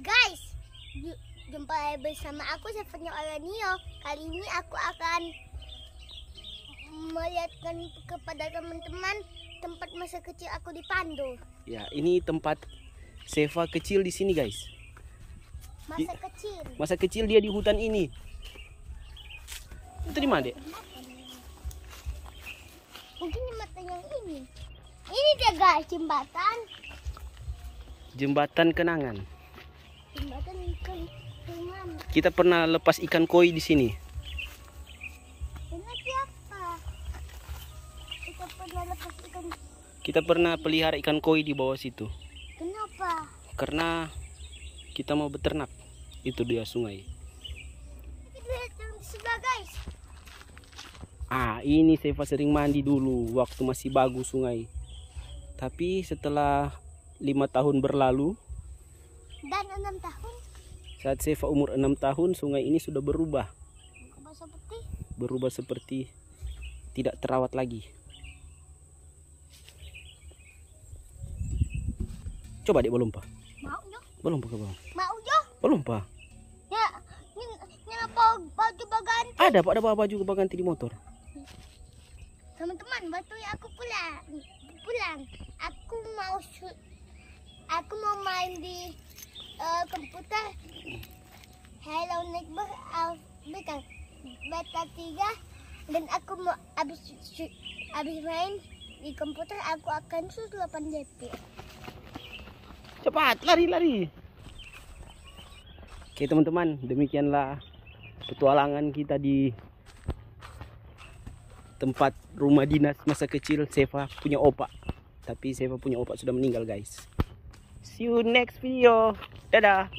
Guys, jumpa lagi bersama aku Sevennya Oranio. Kali ini aku akan melihatkan kepada teman-teman tempat masa kecil aku di Pandu. Ya, ini tempat Seva kecil di sini, guys. Masa di, kecil. Masa kecil dia di hutan ini. Itu di mana, Dek? Mungkin jembatan yang ini. Ini dia, guys, jembatan. Jembatan kenangan. Kita pernah lepas ikan koi di sini. Kita pernah pelihara ikan koi di bawah situ. Kenapa? Karena kita mau beternak. Itu dia sungai. Ah, ini saya sering mandi dulu waktu masih bagus sungai. Tapi setelah lima tahun berlalu, dan enam tahun. Saat seva umur enam tahun, sungai ini sudah berubah. Berubah seperti? Berubah seperti tidak terawat lagi. Coba dek belum pak? Mau jo? Belum pak bang? Mau jo? Belum pak? Ya, apa baju baganti. Ada pak, ada baju baganti di motor. Teman-teman, batu ya aku pulang. Pulang. Aku mau aku mau main di uh, komputer Hello Neighbor Albikan beta 3 dan aku mau abis abis main di komputer aku akan sus 8 detik cepat lari-lari oke teman-teman demikianlah petualangan kita di tempat rumah dinas masa kecil Seva punya opak tapi Seva punya opak sudah meninggal guys See you next video. Tada.